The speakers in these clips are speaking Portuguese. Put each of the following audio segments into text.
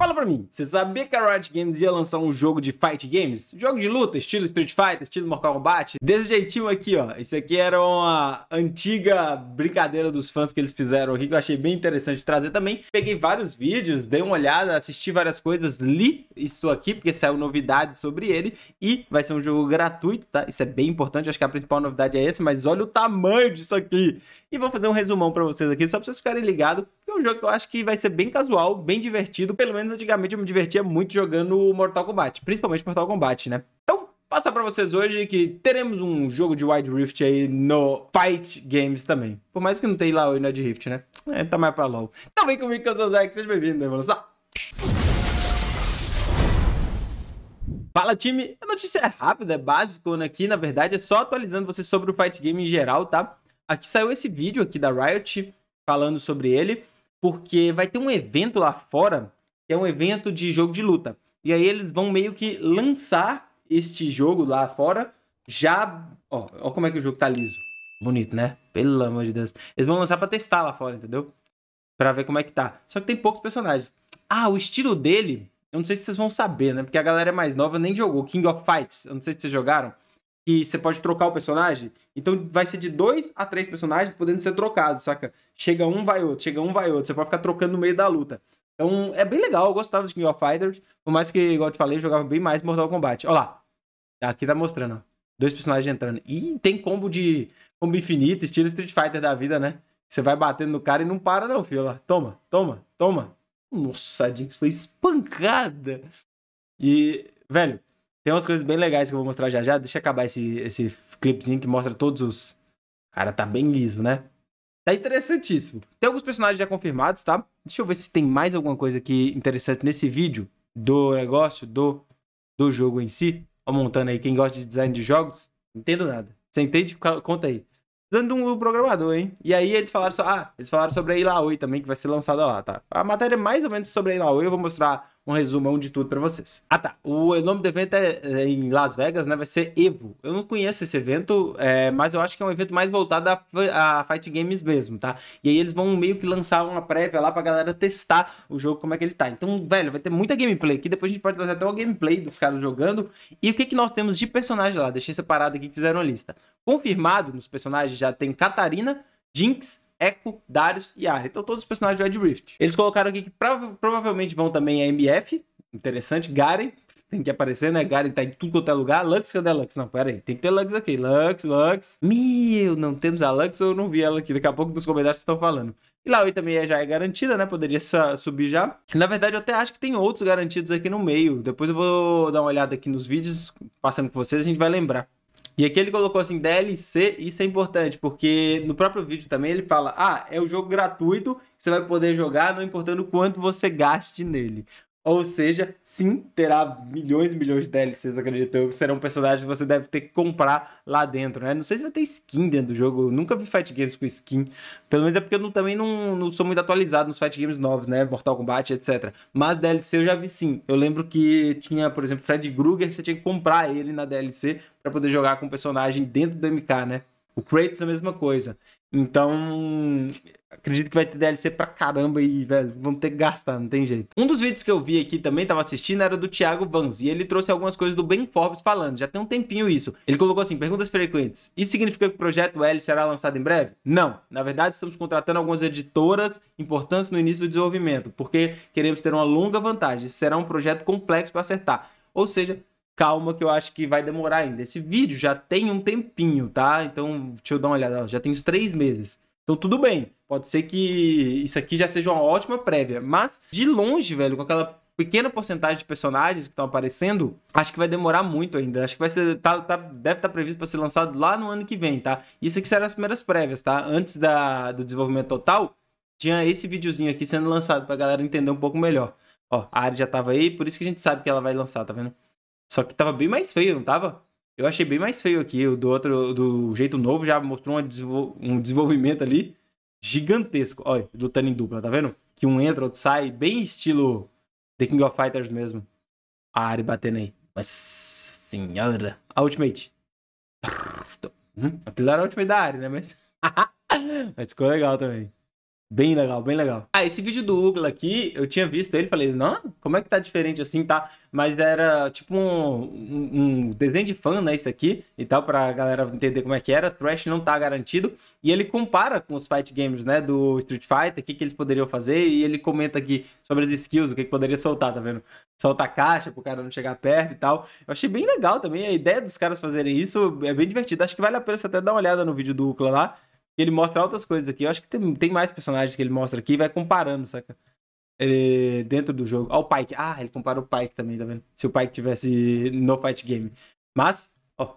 Fala pra mim, você sabia que a Riot Games ia lançar um jogo de fight games? Jogo de luta, estilo Street Fighter, estilo Mortal Kombat? Desse jeitinho aqui, ó. Isso aqui era uma antiga brincadeira dos fãs que eles fizeram aqui, que eu achei bem interessante trazer também. Peguei vários vídeos, dei uma olhada, assisti várias coisas, li isso aqui, porque saiu novidade sobre ele. E vai ser um jogo gratuito, tá? Isso é bem importante, acho que a principal novidade é essa, mas olha o tamanho disso aqui. E vou fazer um resumão pra vocês aqui, só pra vocês ficarem ligados. Que é um jogo que eu acho que vai ser bem casual, bem divertido, pelo menos antigamente eu me divertia muito jogando Mortal Kombat, principalmente Mortal Kombat, né? Então, passar para vocês hoje que teremos um jogo de Wide Rift aí no Fight Games também. Por mais que não tenha lá o Nerd Rift, né? É, tá mais pra LoL. Então vem comigo que eu sou o Zack, seja bem-vindo, evolução! Né, Fala time, a notícia é rápida, é básica, né? aqui na verdade é só atualizando vocês sobre o Fight Game em geral, tá? Aqui saiu esse vídeo aqui da Riot falando sobre ele, porque vai ter um evento lá fora que é um evento de jogo de luta. E aí eles vão meio que lançar este jogo lá fora, já. Ó, ó como é que o jogo tá liso. Bonito, né? Pelo amor de Deus. Eles vão lançar pra testar lá fora, entendeu? Pra ver como é que tá. Só que tem poucos personagens. Ah, o estilo dele, eu não sei se vocês vão saber, né? Porque a galera é mais nova nem jogou. King of Fights, eu não sei se vocês jogaram. E você pode trocar o personagem. Então vai ser de dois a três personagens podendo ser trocados, saca? Chega um, vai outro. Chega um, vai outro. Você pode ficar trocando no meio da luta. Então, é bem legal, eu gostava de King of Fighters, por mais que, igual eu te falei, eu jogava bem mais Mortal Kombat. Olha lá, aqui tá mostrando, ó. Dois personagens entrando. E tem combo de combo infinito, estilo Street Fighter da vida, né? Você vai batendo no cara e não para não, filho. Olha lá, toma, toma, toma. Nossa, a Jinx foi espancada. E, velho, tem umas coisas bem legais que eu vou mostrar já já. Deixa eu acabar esse, esse clipezinho que mostra todos os... O cara tá bem liso, né? Tá interessantíssimo. Tem alguns personagens já confirmados, tá? Deixa eu ver se tem mais alguma coisa aqui interessante nesse vídeo do negócio, do, do jogo em si. Ó, montando aí, quem gosta de design de jogos, não entendo nada. Você entende? Conta aí. Dando um programador, hein? E aí eles falaram só. Ah, eles falaram sobre a Ilaoi também, que vai ser lançada lá, tá? A matéria é mais ou menos sobre a Ilaoi, eu vou mostrar um resumão de tudo para vocês. Ah tá, o nome do evento é, é, em Las Vegas, né? Vai ser Evo. Eu não conheço esse evento, é, mas eu acho que é um evento mais voltado a, a, Fight Games mesmo, tá? E aí eles vão meio que lançar uma prévia lá pra galera testar o jogo, como é que ele tá. Então, velho, vai ter muita gameplay aqui. Depois a gente pode trazer até o gameplay dos caras jogando. E o que, que nós temos de personagem lá? Deixei separado aqui que fizeram a lista. Confirmado nos personagens já tem Catarina, Jinx, Echo, Darius e Ar. Então todos os personagens do Red Rift. Eles colocaram aqui que provavelmente vão também a MF, interessante, Garen, tem que aparecer, né? Garen tá em tudo quanto é lugar. Lux, cadê a Lux? Não, pera aí. Tem que ter Lux aqui. Lux, Lux. Meu, não temos a Lux eu não vi ela aqui. Daqui a pouco nos comentários estão falando. E Laoi também já é garantida, né? Poderia subir já. Na verdade, eu até acho que tem outros garantidos aqui no meio. Depois eu vou dar uma olhada aqui nos vídeos, passando com vocês, a gente vai lembrar. E aqui ele colocou assim, DLC, isso é importante, porque no próprio vídeo também ele fala, ah, é um jogo gratuito, você vai poder jogar não importando quanto você gaste nele. Ou seja, sim, terá milhões e milhões de DLCs, acredito eu, que serão personagens que você deve ter que comprar lá dentro, né? Não sei se vai ter skin dentro do jogo, eu nunca vi fight games com skin. Pelo menos é porque eu não, também não, não sou muito atualizado nos fight games novos, né? Mortal Kombat, etc. Mas DLC eu já vi sim. Eu lembro que tinha, por exemplo, Fred Krueger, você tinha que comprar ele na DLC para poder jogar com o personagem dentro do MK, né? O Kratos é a mesma coisa. Então, Acredito que vai ter DLC pra caramba aí, velho. Vamos ter que gastar, não tem jeito. Um dos vídeos que eu vi aqui também, tava assistindo, era do Thiago Vanz. E ele trouxe algumas coisas do Ben Forbes falando. Já tem um tempinho isso. Ele colocou assim: perguntas frequentes. Isso significa que o projeto L será lançado em breve? Não. Na verdade, estamos contratando algumas editoras importantes no início do desenvolvimento, porque queremos ter uma longa vantagem. Será um projeto complexo para acertar. Ou seja, calma que eu acho que vai demorar ainda. Esse vídeo já tem um tempinho, tá? Então, deixa eu dar uma olhada. Já tem uns três meses. Então tudo bem, pode ser que isso aqui já seja uma ótima prévia, mas de longe, velho, com aquela pequena porcentagem de personagens que estão aparecendo, acho que vai demorar muito ainda. Acho que vai ser. Tá, tá, deve estar tá previsto para ser lançado lá no ano que vem, tá? Isso aqui serão as primeiras prévias, tá? Antes da, do desenvolvimento total, tinha esse videozinho aqui sendo lançado pra galera entender um pouco melhor. Ó, a área já tava aí, por isso que a gente sabe que ela vai lançar, tá vendo? Só que tava bem mais feio, não tava? Eu achei bem mais feio aqui. O do outro, do jeito novo, já mostrou um desenvolvimento ali gigantesco. Olha, lutando em dupla, tá vendo? Que um entra, outro sai, bem estilo The King of Fighters mesmo. A Ari batendo aí. Mas, senhora. A Ultimate. Uhum. Aquilo era a Ultimate da Ari, né? Mas, mas ficou legal também. Bem legal, bem legal. Ah, esse vídeo do Ugla aqui, eu tinha visto ele, falei, não, como é que tá diferente assim, tá? Mas era tipo um, um, um desenho de fã, né, isso aqui, e tal, pra galera entender como é que era. Trash não tá garantido. E ele compara com os fight games, né, do Street Fighter, o que, que eles poderiam fazer, e ele comenta aqui sobre as skills, o que, que poderia soltar, tá vendo? Solta a caixa pro cara não chegar perto e tal. Eu achei bem legal também, a ideia dos caras fazerem isso é bem divertida. Acho que vale a pena você até dar uma olhada no vídeo do Ugla lá, ele mostra outras coisas aqui. Eu acho que tem, tem mais personagens que ele mostra aqui e vai comparando, saca? É, dentro do jogo. Ó, o Pike. Ah, ele compara o Pike também, tá vendo? Se o Pike tivesse no Fight Game. Mas, ó,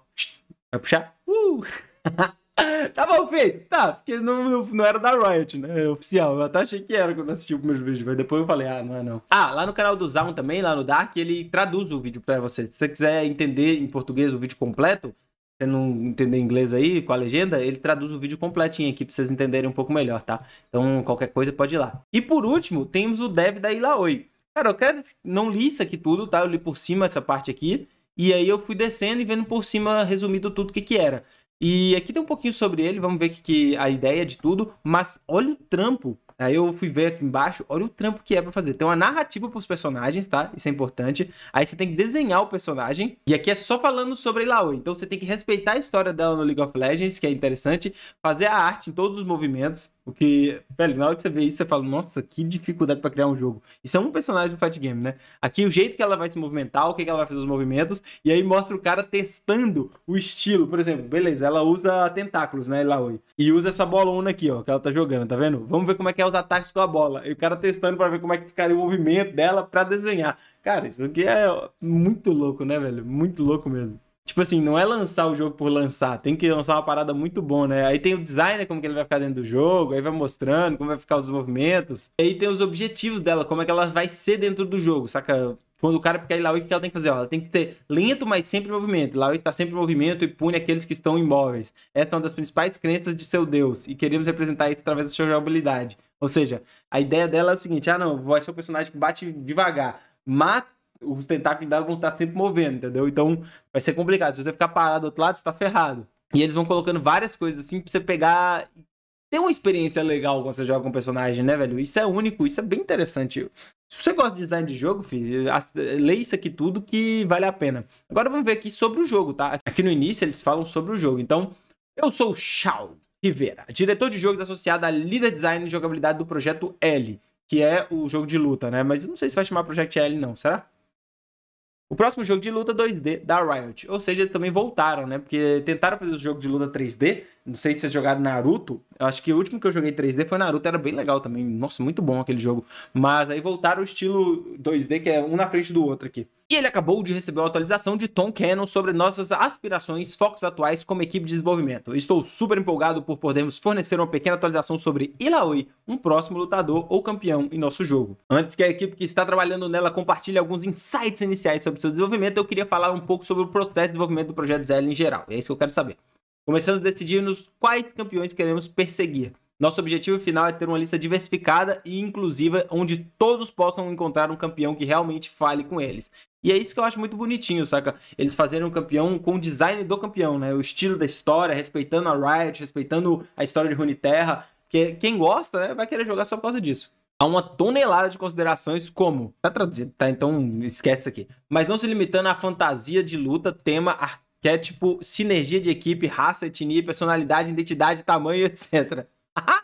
vai puxar. Uh! tá mal feito, tá, porque não, não, não, era da Riot, né, é oficial, eu até achei que era quando assisti o primeiro vídeo, mas depois eu falei, ah, não é não. Ah, lá no canal do Zaun também, lá no Dark, ele traduz o vídeo pra você, se você quiser entender em português o vídeo completo, você não entender inglês aí, com a legenda, ele traduz o vídeo completinho aqui para vocês entenderem um pouco melhor, tá? Então, qualquer coisa pode ir lá. E por último, temos o dev da Oi. Cara, eu quero... não li isso aqui tudo, tá? Eu li por cima essa parte aqui. E aí eu fui descendo e vendo por cima, resumido tudo o que que era. E aqui tem um pouquinho sobre ele, vamos ver que, que a ideia de tudo. Mas olha o trampo Aí eu fui ver aqui embaixo, olha o trampo que é para fazer. Tem uma narrativa para os personagens, tá? Isso é importante. Aí você tem que desenhar o personagem. E aqui é só falando sobre Ilaoi. Então você tem que respeitar a história dela no League of Legends, que é interessante. Fazer a arte em todos os movimentos. O que, velho, na hora que você vê isso, você fala, nossa, que dificuldade para criar um jogo. Isso é um personagem do fight game, né? Aqui o jeito que ela vai se movimentar, o que, que ela vai fazer os movimentos, e aí mostra o cara testando o estilo. Por exemplo, beleza, ela usa tentáculos, né, Laoi? E usa essa bolona aqui, ó, que ela tá jogando, tá vendo? Vamos ver como é que é os ataques com a bola. E o cara testando para ver como é que ficaria o movimento dela para desenhar. Cara, isso aqui é muito louco, né, velho? Muito louco mesmo. Tipo assim, não é lançar o jogo por lançar, tem que lançar uma parada muito boa, né? Aí tem o designer, né, como que ele vai ficar dentro do jogo, aí vai mostrando como vai ficar os movimentos. Aí tem os objetivos dela, como é que ela vai ser dentro do jogo, saca? Quando o cara fica aí lá, o que ela tem que fazer? ela tem que ter lento, mas sempre em movimento. Lá está sempre em movimento e pune aqueles que estão imóveis. Essa é uma das principais crenças de seu Deus e queremos representar isso através da sua jogabilidade. Ou seja, a ideia dela é a seguinte: ah, não, vai ser um personagem que bate devagar, mas os tentáculos dela vão estar sempre movendo, entendeu? Então vai ser complicado. Se você ficar parado do outro lado, você tá ferrado. E eles vão colocando várias coisas assim pra você pegar. Tem uma experiência legal quando você joga com um personagem, né, velho? Isso é único, isso é bem interessante. Se você gosta de design de jogo, filho, lê isso aqui tudo que vale a pena. Agora vamos ver aqui sobre o jogo, tá? Aqui no início eles falam sobre o jogo. Então, eu sou o Shao Rivera, diretor de jogos associado à líder design e jogabilidade do projeto L, que é o jogo de luta, né? Mas não sei se vai chamar Project L, não, será? O próximo jogo de luta 2D da Riot. Ou seja, eles também voltaram, né? Porque tentaram fazer o jogo de luta 3D, não sei se vocês jogaram Naruto. Eu acho que o último que eu joguei 3D foi Naruto, era bem legal também. Nossa, muito bom aquele jogo. Mas aí voltaram o estilo 2D, que é um na frente do outro aqui. E ele acabou de receber uma atualização de Tom Cannon sobre nossas aspirações, focos atuais como equipe de desenvolvimento. Estou super empolgado por podermos fornecer uma pequena atualização sobre Ilaoi, um próximo lutador ou campeão em nosso jogo. Antes que a equipe que está trabalhando nela compartilhe alguns insights iniciais sobre seu desenvolvimento, eu queria falar um pouco sobre o processo de desenvolvimento do projeto Zelda em geral. É isso que eu quero saber. Começamos a decidir nos quais campeões queremos perseguir. Nosso objetivo final é ter uma lista diversificada e inclusiva, onde todos possam encontrar um campeão que realmente fale com eles. E é isso que eu acho muito bonitinho, saca? Eles fazerem um campeão com o design do campeão, né? O estilo da história, respeitando a Riot, respeitando a história de Runeterra. Que quem gosta, né, vai querer jogar só por causa disso Há uma tonelada de considerações como. Tá traduzido, tá? Então esquece aqui. Mas não se limitando à fantasia de luta, tema, arcade que é tipo sinergia de equipe, raça, etnia, personalidade, identidade, tamanho, etc.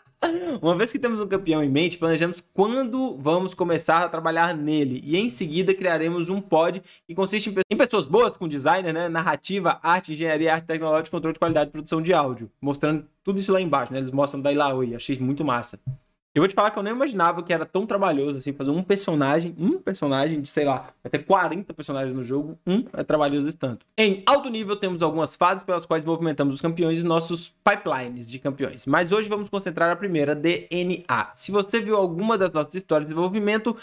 Uma vez que temos um campeão em mente, planejamos quando vamos começar a trabalhar nele e em seguida criaremos um pod que consiste em, pessoas boas com designer, né? narrativa, arte, engenharia, arte tecnológica, controle de qualidade e produção de áudio. Mostrando tudo isso lá embaixo, né? Eles mostram daí lá oi, achei muito massa. Eu vou te falar que eu não imaginava que era tão trabalhoso assim, fazer um personagem, um personagem de, sei lá, até 40 personagens no jogo, um é trabalhoso tanto. Em alto nível temos algumas fases pelas quais movimentamos os campeões e nossos pipelines de campeões, mas hoje vamos concentrar a primeira, DNA. Se você viu alguma das nossas histórias de desenvolvimento,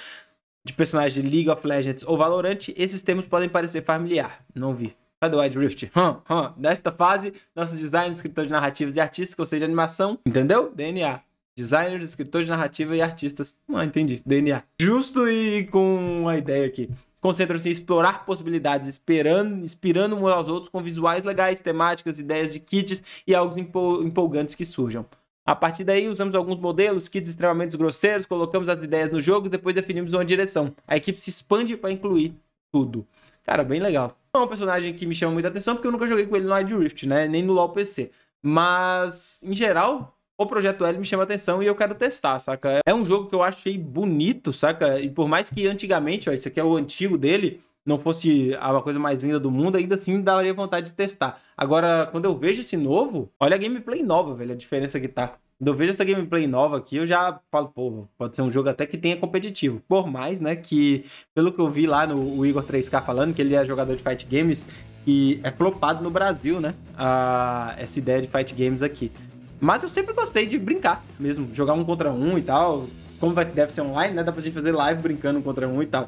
de personagens de League of Legends ou Valorant, esses termos podem parecer familiar. Não vi. Cadê o Rift? Hum, hum. Nesta fase, nossos designers, escritores de narrativas e artistas, ou seja, animação, entendeu? DNA designers, escritores de narrativa e artistas. Ah, entendi. DNA. Justo e com uma ideia aqui. Concentram-se em explorar possibilidades, esperando, inspirando uns um aos outros com visuais legais, temáticas, ideias de kits e algo empolgantes que surjam. A partir daí, usamos alguns modelos, kits extremamente grosseiros, colocamos as ideias no jogo e depois definimos uma direção. A equipe se expande para incluir tudo. Cara, bem legal. É um personagem que me chama muita atenção porque eu nunca joguei com ele no Wild Rift, né? Nem no LoL PC. Mas, em geral, o Projeto L me chama atenção e eu quero testar, saca? É um jogo que eu achei bonito, saca? E por mais que antigamente, ó, isso aqui é o antigo dele, não fosse a coisa mais linda do mundo, ainda assim daria vontade de testar. Agora, quando eu vejo esse novo, olha a gameplay nova, velho, a diferença que tá. Quando eu vejo essa gameplay nova aqui, eu já falo, pô, pode ser um jogo até que tenha competitivo. Por mais, né, que pelo que eu vi lá no Igor 3K falando, que ele é jogador de fight games, e é flopado no Brasil, né, a, essa ideia de fight games aqui. Mas eu sempre gostei de brincar mesmo, jogar um contra um e tal. Como vai, deve ser online, né? Dá pra gente fazer live brincando um contra um e tal.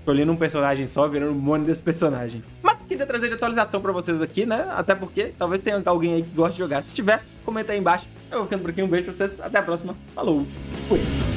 Escolhendo um personagem só, virando um monte desse personagem. Mas queria trazer de atualização para vocês aqui, né? Até porque talvez tenha alguém aí que goste de jogar. Se tiver, comenta aí embaixo. Eu vou ficando por aqui, um beijo pra vocês, até a próxima. Falou, fui!